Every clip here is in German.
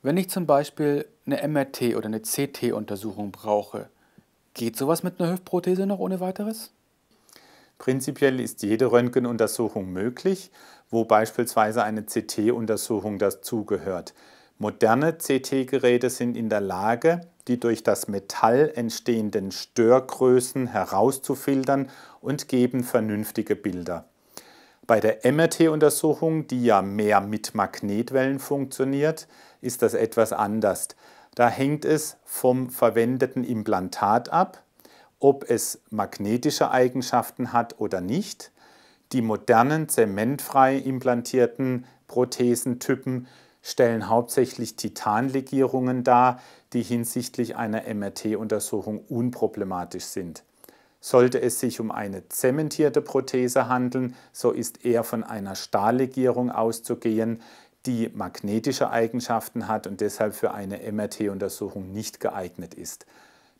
Wenn ich zum Beispiel eine MRT oder eine CT-Untersuchung brauche, geht sowas mit einer Hüftprothese noch ohne weiteres? Prinzipiell ist jede Röntgenuntersuchung möglich, wo beispielsweise eine CT-Untersuchung dazugehört. Moderne CT-Geräte sind in der Lage, die durch das Metall entstehenden Störgrößen herauszufiltern und geben vernünftige Bilder. Bei der MRT-Untersuchung, die ja mehr mit Magnetwellen funktioniert, ist das etwas anders. Da hängt es vom verwendeten Implantat ab, ob es magnetische Eigenschaften hat oder nicht. Die modernen zementfrei implantierten Prothesentypen stellen hauptsächlich Titanlegierungen dar, die hinsichtlich einer MRT-Untersuchung unproblematisch sind. Sollte es sich um eine zementierte Prothese handeln, so ist eher von einer Stahllegierung auszugehen, die magnetische Eigenschaften hat und deshalb für eine MRT-Untersuchung nicht geeignet ist.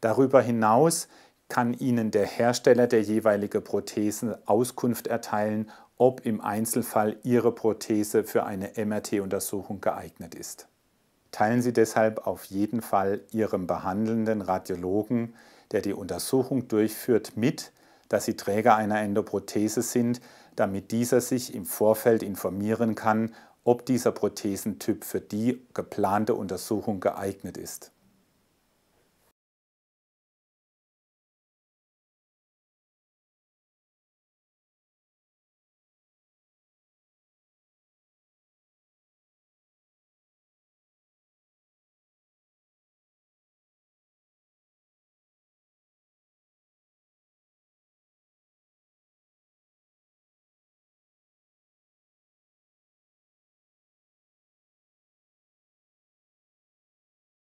Darüber hinaus kann Ihnen der Hersteller der jeweiligen Prothese Auskunft erteilen, ob im Einzelfall Ihre Prothese für eine MRT-Untersuchung geeignet ist. Teilen Sie deshalb auf jeden Fall Ihrem behandelnden Radiologen der die Untersuchung durchführt, mit, dass sie Träger einer Endoprothese sind, damit dieser sich im Vorfeld informieren kann, ob dieser Prothesentyp für die geplante Untersuchung geeignet ist.